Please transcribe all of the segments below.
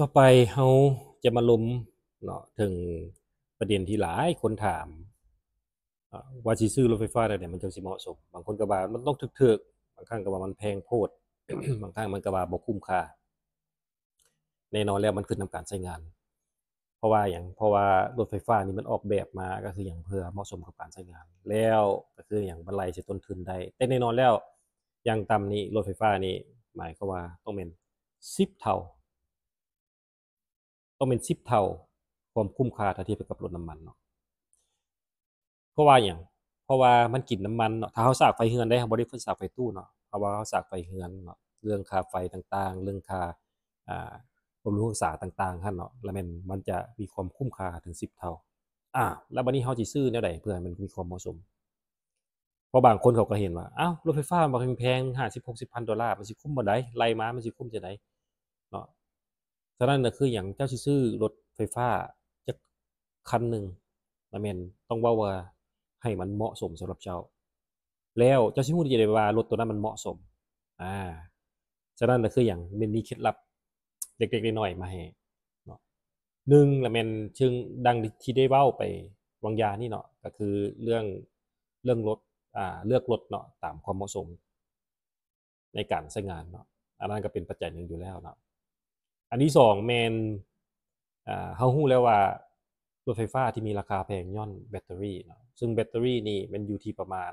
ต่อไปเขาจะมาลุมเนาะถึงประเด็นที่หลายคนถาม ว่าสิซื้อรถไฟฟ้าไเนี่ยมันจะสิเหมาะสม บางคนก็ะ่ามันต้องถึกกบางครั้งก็ว่ามันแพงโพด บางครั้งมันก็ว่าบ่คุ้มค่าแน่นอนแล้วมันขึ้นนำการใช้งาน เพราะว่าอย่างเพราะว่ารถไฟฟ้านี่มันออกแบบมาก็คืออย่างเพื่อเหมาะสมกับการใช้งาน แล้วก็คืออย่างบรรลัยจะต้นทุนได้แต่แน่นอนแล้วอย่างต่ำนี้รถไฟฟ้านี่หมายก็ว่าต้องเป็นสิบเท่าต้องเป็นสิบเท่าความคุ้มค่าถ้าเทียบกับรถน้ำมันเนาะ เพราะว่าอย่างเพราะว่ามันกินน้ำมันเนาะถ้าเขาสากไฟเฮือนได้เขาบริษัทสากไฟตู้เนาะเพราะว่าเขาสากไฟเฮือนเนาะเรื่องค่าไฟต่างๆ เรื่องค่าความรู้ภาษาต่าง ๆท่านเนาะแล้วมันมันจะมีความคุ้มค่าถึงสิบเท่าอ่าแล้วบันนี้เขาจีซื้อเนี่ยไหนเพื่อให้มันมีความเหมาะสมเพราะบางคนเขาก็เห็นว่าอ้าวรถไฟฟ้ามันแพงห้าสิบหกสิบพันดอลลาร์มันสิคุ้มบ่ได้ไล่มา มันสิคุ้มจะไหนเนาะฉะนั้นก็คืออย่างเจ้าซื้อรถไฟฟ้าจะคันหนึ่งมาแมนต้องว่าว่าให้มันเหมาะสมสำหรับเจ้า แล้วเจ้าชิมูจะได้ว่ารถตัวนั้นมันเหมาะสม อ่าฉะนั้นก็คืออย่างมันมีเคล็ดลับเล็กๆน้อยๆมาให้เนาะหนึ่งละแมนซึ่งดังที่ได้เว้าไปวังยานี่เนาะก็คือเรื่องเรื่องรถ อ่า เลือกรถเนาะตามความเหมาะสม ในการใช้งานเนาะอันนั้นก็เป็นปัจจัยหนึ่งอยู่แล้วเนาะอันที่สองแมนเฮาฮู้แล้วว่ารถไฟฟ้าที่มีราคาแพงย่อนแบตเตอรี่เนาะซึ่งแบตเตอรี่นี่มันอยู่ที่ประมาณ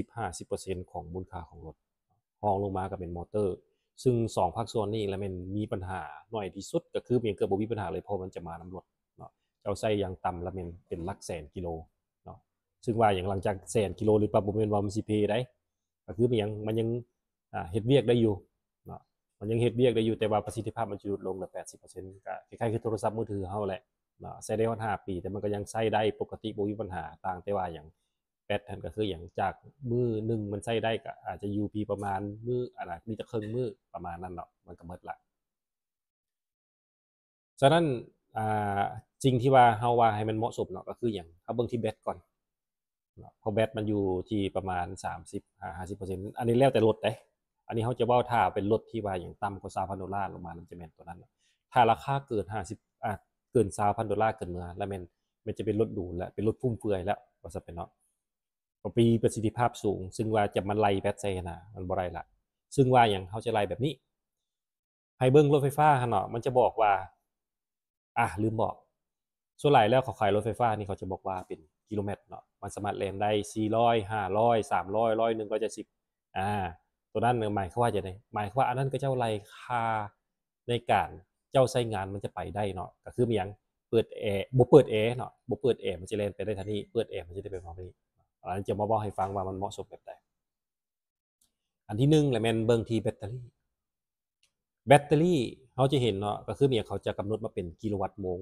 40-50%ของมูลค่าของรถห้องลงมาก็เป็นมอเตอร์ ซึ่งสองภาคส่วนนี่แล้วมันมีปัญหาหน่อยที่สุด ก็คือมีนเกิดบ่มีปัญหาเลยเพราะมันจะมาน้ำรถเนาะเอาไส้ยางต่ำแล้วมันเป็นลักแสนกิโลเนาะซึ่งว่าอย่างหลังจากแสนกิโล หรือปรับบ่มาณว่ามันสิเพได้ก็คือมันยังมันยังเฮ็ดเวียกได้อยู่มันยังเฮ็ดเบียกได้อยู่แต่ว่าประสิทธิภาพมันจะลดลงละแปดสิบเปอร์เซ็นต์ก็คล้ายๆคือโทรศัพท์มือถือเฮาแหละเนาะใช้ได้ห้าปี แต่มันก็ยังใช้ได้ปกติบ่มีปัญหา ต่างแต่ว่าอย่างแปดทานก็คืออย่างจากมือหนึ่งมันใช้ได้ก็อาจจะอยู่ปีประมาณมืออะไรมีแต่เครื่องมือประมาณนั้นเนาะมันก็หมดละ ฉะนั้นอ่าจริงที่ว่าเฮาว่าให้มันเหมาะสมเนาะก็คืออย่างเอาเบิ่งที่แบตก่อนเพราะแบตมันอยู่ที่ประมาณ 30-50%อันนี้แล้วแต่รถเด้อันนี้เขาจะว่าถ้าเป็นรถที่ว่าอย่างต่ำกว่าซาพันดอลลาร์ลงมามันจะเป็นตัวนั้นถ้าราคาเกินห้าสิบอ่เกินซาพันดอลลาร์เกินเมื่อแล้วมันมันจะเป็นรถดูแล้วเป็นรถฟุ่มเฟือยแล้ว ว่าจะเป็นเนาะปีประสิทธิภาพสูง ซึ่งว่าจะมันไล่แบตเซนะมันบ่ไรละซึ่งว่าอย่างเขาจะไล่แบบนี้ไฮเบิ้งรถไฟฟ้าเนาะมันจะบอกว่า อ่ะลืมบอกส่วนใหญ่แล้วเขาขายรถไฟฟ้านี่เขาจะบอกว่าเป็นกิโลเมตรเนาะมันสามารถแลนได้400 500 300 100 1ิ0อ่าตัวนั้นเนี่ยหมายความว่าจะไดหมายความว่าอันนั้นก็เจ้าไรคาในการเจ้าใช้งานมันจะไปได้เนาะก็คือมีอย่างเปิดแอร์บุเปิดแอร์เนาะบุเปิดแอร์มันจะเล่นไปได้ทันทีเปิดแอร์มันจะได้ไปมองไปนี้อันนั้นจะมาบอกให้ฟังว่ามันเหมาะสมแบบไหนอันที่หนึ่งแหละแมนเบิงทีแบตเตอรี่ แบตเตอรี่เขาจะเห็นเนาะก็คือมียเขาจะกำหนดมาเป็นกิโลวัตต์โมง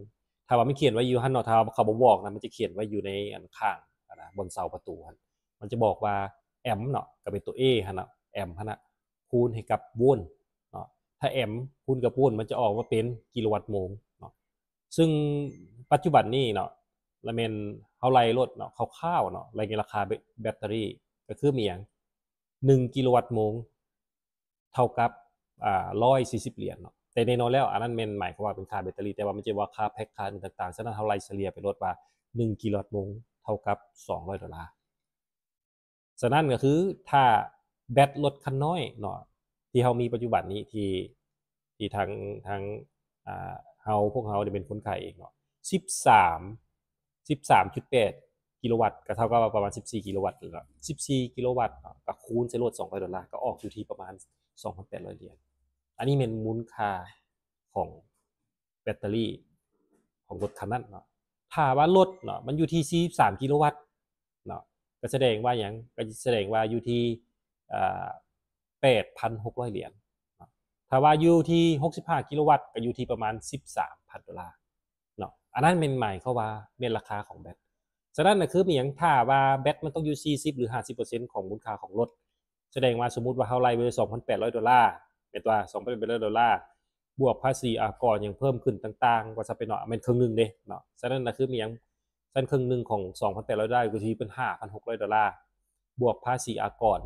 ถ้าว่าไม่เขียนไว้อยู่ฮันเนาะถ้าเขาบอกบอกนะมันจะเขียนไว้อยู่ในอันข้างนะบนเสาประตูมันจะบอกว่าแอมเนาะก็เป็นตัวเอฮะเนาะแอมป์นะคูณให้กับวลตเนาะถ้าแอมป์คูณกับวลตมันจะออกมาเป็นกิโลวัตต์โมงเนาะซึ่งปัจจุบันนี้เนาะละเมนเขาไล่รถเนาะาข้าวๆเนาะไล่ในราคาแบตเตอรี่ก็คือมีอย่างหนึ่งกิโลวัตต์โมงเท่ากับอ่าร้อยสี่สิบเหรียญเนาะแต่ในนอนแล้วอันนั้นเมนหมายความว่าเป็นค่าแบตเตอรี่แต่ว่าไม่ใช่ว่าค่าแพ็คค่าต่างๆฉะนั้นเขาไล่เฉลี่ยไปลดว่าหนึ่งกิโลวัตต์โมงเท่ากับสองร้อยดอลลาร์ฉะนั้นก็คือถ้าแบตรถคันน้อยเนาะที่เฮามีปัจจุบันนี้ที่ที่ทางทางอ่าเฮาพวกเฮาเนี่ยเป็นคนขายเองเนาะสิบสามสิบสามจุดแปดกิโลวัตต์ก็เท่ากับประมาณ 14กิโลวัตต์เล้วสิบสี่กิโลวัตต์ก็คูณใช้รถ200ดอลลาร์ก็ออกอยู่ที่ประมาณ 2,800เหรียญอันนี้เป็นมูลค่าของแบตเตอรี่ของรถคันนั้นเนาะถ้าว่ารถเนาะมันอยู่ที่ 43กิโลวัตต์เนาะก็แสดงว่าอย่างก็แสดงว่าอยู่ที่8,600 เหรียญถ้าว่าอยู่ที่ 65 กิโลวัตต์ก็อยู่ที่ประมาณ 13 0 0 0พันดอลลาร์ เนาะ อันนั้นเป็นใหม่เข้าว่าเป็นราคาของแบตฉะนั้นนะคือมีอย่างถ้าว่าแบตมันต้องอยู่ 40 หรือ 50%ของมูลค่าของรถ แสดงว่าสมมติว่าเ่าไล่ไป2,800 ดอลลาร์ เป็นตัว2,800 ดอลลาร์ บวกภาษีอากรอย่างเพิ่มขึ้นต่างๆกว่าจะเป็นเนาะเป็นครึ่งหนึ่งเด้เนาะ ฉะนั้นนะคือมีอย่างสั้นครึ่งหนึ่งของ 2,800 ได้ก็ที่เป็น 5,600ดอลลาร์บวกภาษีอากร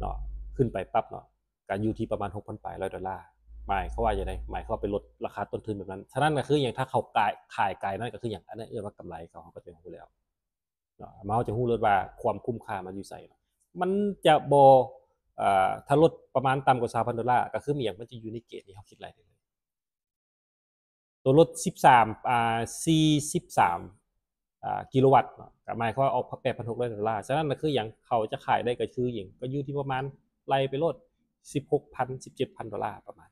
เนาะขึ้นไปปั๊บเนาะการยูทีประมาณ6,000ปลายร้อยดอลลาร์หมายเขาว่าอย่างไรหมายเขาไปลดราคาต้นทุนแบบนั้น ฉะนั้นก็คืออย่างถ้าเขากายขายไกลนั่นก็คืออย่างอันนั้นเอื้อว่ากำไรเขาเขาก็จะรู้แล้วเนาะมาเขาจะรู้เลยว่าความคุ้มค่ามันอยู่ใส่มันจะบอถ้าลดประมาณต่ำกว่าสามพันดอลลาร์ก็คือมีอย่างมันจะอยู่ในเกณฑ์ที่เขาคิดอะไรตัวลดสิบสามอ่าีสิบสามกิโลวัตต์ต่หมายความว่าออกแปดพันหกร้อยดอลลาร์ ฉะนั้นคืออย่างเขาจะขายได้ก็คืออย่างก็อยู่ที่ประมาณไล่ไปลดสิบหกพันสิบเจ็ดพันดอลลาร์ประมาณ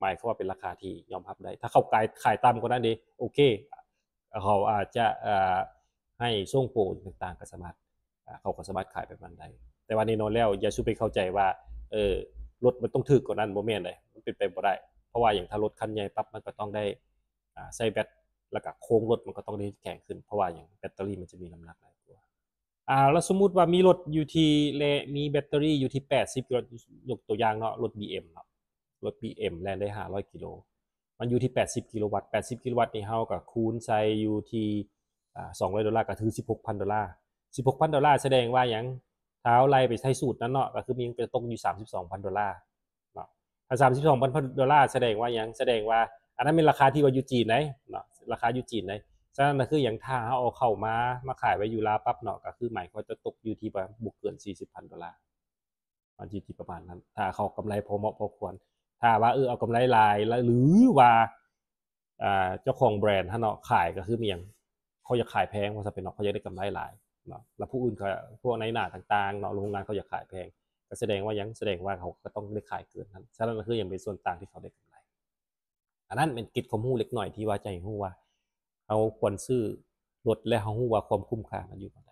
หมายความว่าเป็นราคาที่ยอมรับได้ ถ้าเขาขายขายต่ำกว่านั้นดีโอเค เขาอาจจะให้ส่งโปรต่างๆกบสมารทเขาก็สมารทขายไปบนั้นได้แต่ว่าในนอนแล้ว อย่าชูไปเข้าใจว่าเออรถมันต้องถึกกว่านั้นโมเมนต์เลยมันเป็นไปไม่ได้ เพราะว่าอย่างถ้ารถคันใหญ่ปั๊บมันก็ต้องได้ใส่แบตแล้วก็โค้งรถมันก็ต้องได้แข็งขึ้นเพราะว่าอย่างแบตเตอรี่มันจะมีน้ำหนักหลายตัวอ่า แล้วสมมุติว่ามีรถอยู่ที่เลมีแบตเตอรี่อยู่ที่ 80กิโลยกตัวอย่างเนาะรถ BM เนาะรถ BM แลนได้500กิโล มันอยู่ที่80กิโลวัตต์80 กิโลวัตต์นี่เฮากับคูณใส่อยู่ที่สองร้อยดอลลาร์ก็ถือ16,000ดอลลาร์16,000ดอลลาร์แสดงว่าอย่างเท้าไล่ไปใช้สูตรนั้นเนาะก็คือมีจะตกอยู่32,000ดอลลาร์เนาะ32,000ดอลลาร์แสดงว่าอย่างแสดงว่า อันนั้นเป็นราคาที่ว่าอยู่จีนไหนเนาะราคาอยู่จีนเลยฉะนั้นันคืออย่างถ้าเขาเอาเข้ามามาขายไว้อยู่ลาปั๊บเนาะก็คือหมายควาจะตกอยู่ที่ประมาณบุกเกินสี่สิบพันดอลลาร์มันอยู่ที่ประมาณนั้น ถ้าเขากำไรพอเหมาะพอควรถ้าว่าเออเอากำไรลายแล้วหรือว่าเจ้าของแบรนด์ถ้าเนาะขายก็คือมีอย่างเขาอยากขายแพงเพราะสเปนเนาะเขาอยากได้กำไรหลายเนาะแล้วผู้อื่นเขาพวกในหน้าต่างๆเนาะโรงงานเขาอยากขายแพงก็แสดงว่ายังแสดงว่าเขาก็ต้องได้ขายเกินนั้นฉะนั้นก็คือยังเป็นส่วนต่างที่เขาได้กำไร อันนั้นเป็นกิจขออมู้เล็กหน่อยที่ว่าใจหู้ว่าเอาควรซื้อลดและเขาหูว่าความคุ้มค่ามันอยู่ตรง